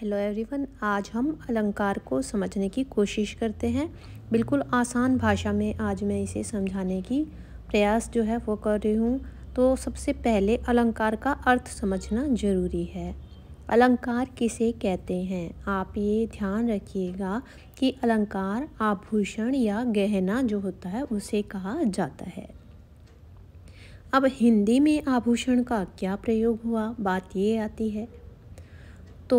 hello everyone आज हम अलंकार को समझने की कोशिश करते हैं बिल्कुल आसान भाषा में आज मैं इसे समझाने की प्रयास जो है वो कर रही हूँ तो सबसे पहले अलंकार का अर्थ समझना ज़रूरी है अलंकार किसे कहते हैं आप ये ध्यान रखिएगा कि अलंकार आभूषण या गहना जो होता है उसे कहा जाता है अब हिंदी में आभूषण का क्या प्रयोग हुआ बात ये आती है तो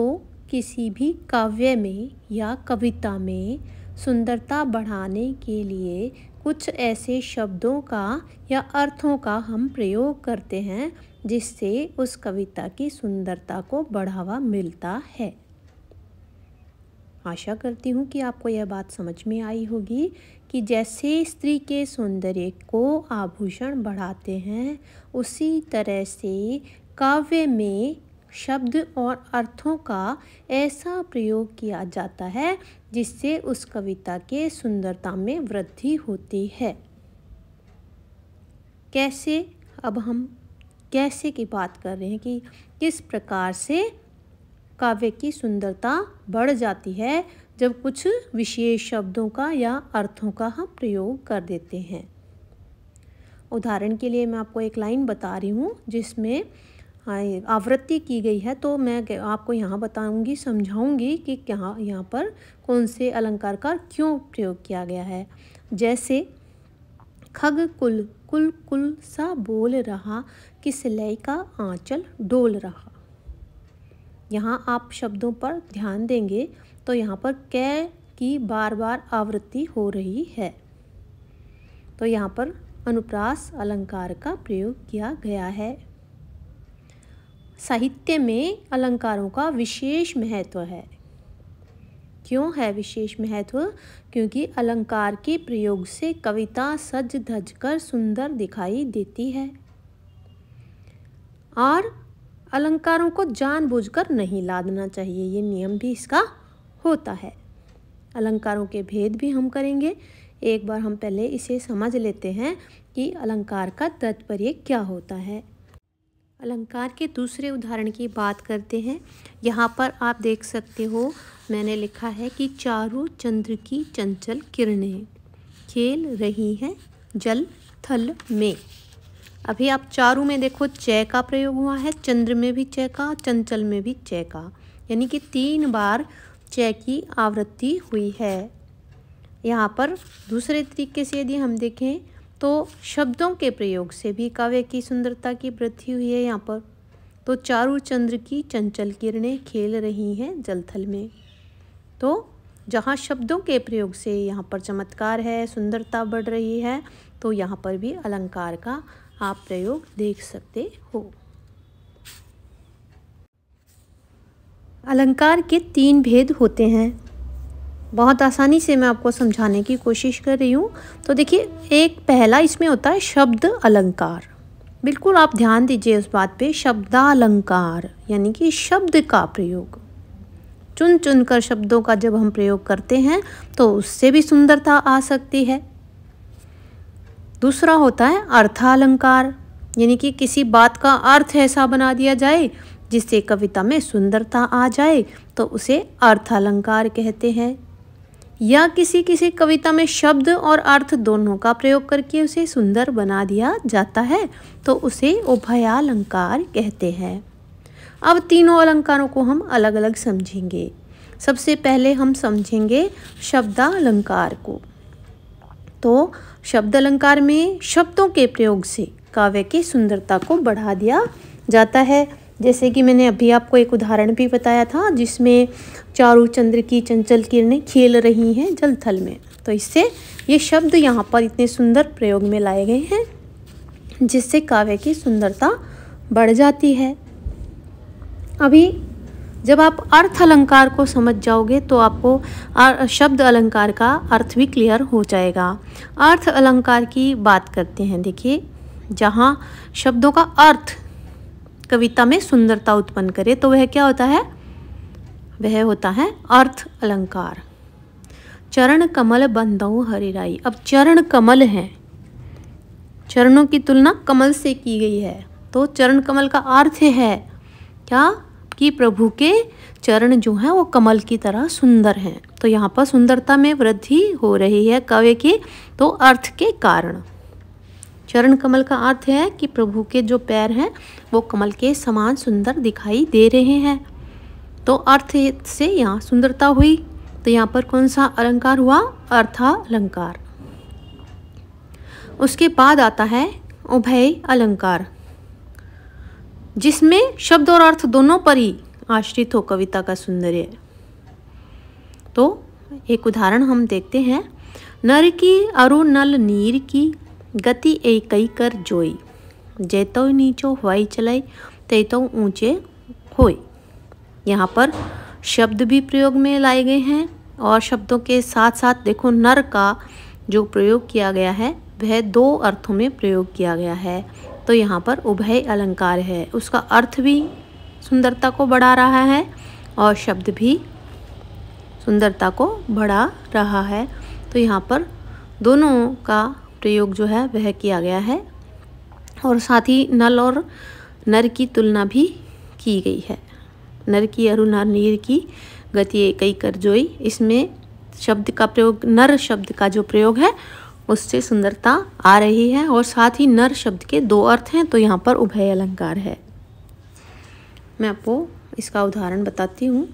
किसी भी काव्य में या कविता में सुंदरता बढ़ाने के लिए कुछ ऐसे शब्दों का या अर्थों का हम प्रयोग करते हैं जिससे उस कविता की सुंदरता को बढ़ावा मिलता है आशा करती हूँ कि आपको यह बात समझ में आई होगी कि जैसे स्त्री के सौंदर्य को आभूषण बढ़ाते हैं उसी तरह से काव्य में शब्द और अर्थों का ऐसा प्रयोग किया जाता है जिससे उस कविता के सुंदरता में वृद्धि होती है कैसे अब हम कैसे की बात कर रहे हैं कि किस प्रकार से काव्य की सुंदरता बढ़ जाती है जब कुछ विशेष शब्दों का या अर्थों का हम प्रयोग कर देते हैं उदाहरण के लिए मैं आपको एक लाइन बता रही हूँ जिसमें आवृत्ति की गई है तो मैं आपको यहाँ बताऊँगी समझाऊँगी कि क्या यहाँ पर कौन से अलंकार का क्यों प्रयोग किया गया है जैसे खग कुल कुल कुल सा बोल रहा कि सिलाई का आंचल डोल रहा यहाँ आप शब्दों पर ध्यान देंगे तो यहाँ पर कै की बार बार आवृत्ति हो रही है तो यहाँ पर अनुप्रास अलंकार का प्रयोग किया गया है साहित्य में अलंकारों का विशेष महत्व है क्यों है विशेष महत्व क्योंकि अलंकार के प्रयोग से कविता सज धज कर सुंदर दिखाई देती है और अलंकारों को जानबूझकर नहीं लादना चाहिए ये नियम भी इसका होता है अलंकारों के भेद भी हम करेंगे एक बार हम पहले इसे समझ लेते हैं कि अलंकार का तात्पर्य क्या होता है अलंकार के दूसरे उदाहरण की बात करते हैं यहाँ पर आप देख सकते हो मैंने लिखा है कि चारों चंद्र की चंचल किरणें खेल रही हैं जल थल में अभी आप चारों में देखो चय का प्रयोग हुआ है चंद्र में भी चय का चंचल में भी चय का यानी कि तीन बार चय की आवृत्ति हुई है यहाँ पर दूसरे तरीके से यदि हम देखें तो शब्दों के प्रयोग से भी काव्य की सुंदरता की वृद्धि हुई है यहाँ पर तो चारू चंद्र की चंचल किरणें खेल रही हैं जलथल में तो जहाँ शब्दों के प्रयोग से यहाँ पर चमत्कार है सुंदरता बढ़ रही है तो यहाँ पर भी अलंकार का आप प्रयोग देख सकते हो अलंकार के तीन भेद होते हैं बहुत आसानी से मैं आपको समझाने की कोशिश कर रही हूँ तो देखिए एक पहला इसमें होता है शब्द अलंकार बिल्कुल आप ध्यान दीजिए उस बात पे शब्दालंकार यानी कि शब्द का प्रयोग चुन चुन कर शब्दों का जब हम प्रयोग करते हैं तो उससे भी सुंदरता आ सकती है दूसरा होता है अर्थालंकार यानी कि किसी बात का अर्थ ऐसा बना दिया जाए जिससे कविता में सुंदरता आ जाए तो उसे अर्थालंकार कहते हैं या किसी किसी कविता में शब्द और अर्थ दोनों का प्रयोग करके उसे सुंदर बना दिया जाता है तो उसे उभयालंकार कहते हैं अब तीनों अलंकारों को हम अलग अलग समझेंगे सबसे पहले हम समझेंगे शब्दालंकार को तो शब्द अलंकार में शब्दों के प्रयोग से काव्य की सुंदरता को बढ़ा दिया जाता है जैसे कि मैंने अभी आपको एक उदाहरण भी बताया था जिसमें चारू चंद्र की चंचल किरणें खेल रही हैं जलथल में तो इससे ये शब्द यहाँ पर इतने सुंदर प्रयोग में लाए गए हैं जिससे काव्य की सुंदरता बढ़ जाती है अभी जब आप अर्थ अलंकार को समझ जाओगे तो आपको शब्द अलंकार का अर्थ भी क्लियर हो जाएगा अर्थ अलंकार की बात करते हैं देखिए जहाँ शब्दों का अर्थ कविता में सुंदरता उत्पन्न करे तो वह क्या होता है वह होता है अर्थ अलंकार चरण कमल बंदऊ हरिराई अब चरण कमल हैं चरणों की तुलना कमल से की गई है तो चरण कमल का अर्थ है क्या कि प्रभु के चरण जो हैं वो कमल की तरह सुंदर हैं तो यहाँ पर सुंदरता में वृद्धि हो रही है कव्य के तो अर्थ के कारण चरण कमल का अर्थ है कि प्रभु के जो पैर हैं वो कमल के समान सुंदर दिखाई दे रहे हैं तो अर्थ से यहाँ सुंदरता हुई तो यहाँ पर कौन सा अलंकार हुआ अर्था अलंकार उसके बाद आता है उभय अलंकार जिसमें शब्द और अर्थ दोनों पर ही आश्रित हो कविता का सौंदर्य तो एक उदाहरण हम देखते हैं नर की नल नीर की गति ए कई कर जोई जैतो नीचो हवाई चलाई तैतव ऊंचे होए यहाँ पर शब्द भी प्रयोग में लाए गए हैं और शब्दों के साथ साथ देखो नर का जो प्रयोग किया गया है वह दो अर्थों में प्रयोग किया गया है तो यहाँ पर उभय अलंकार है उसका अर्थ भी सुंदरता को बढ़ा रहा है और शब्द भी सुंदरता को बढ़ा रहा है तो यहाँ पर दोनों का प्रयोग जो है वह किया गया है और साथ ही नल और नर की तुलना भी की गई है नर की अरु नर नीर की गति कई करजोई इसमें शब्द का प्रयोग नर शब्द का जो प्रयोग है उससे सुंदरता आ रही है और साथ ही नर शब्द के दो अर्थ हैं तो यहाँ पर उभय अलंकार है मैं आपको इसका उदाहरण बताती हूँ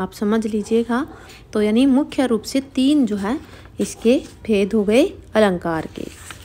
आप समझ लीजिएगा तो यानी मुख्य रूप से तीन जो है इसके भेद हो गए अलंकार के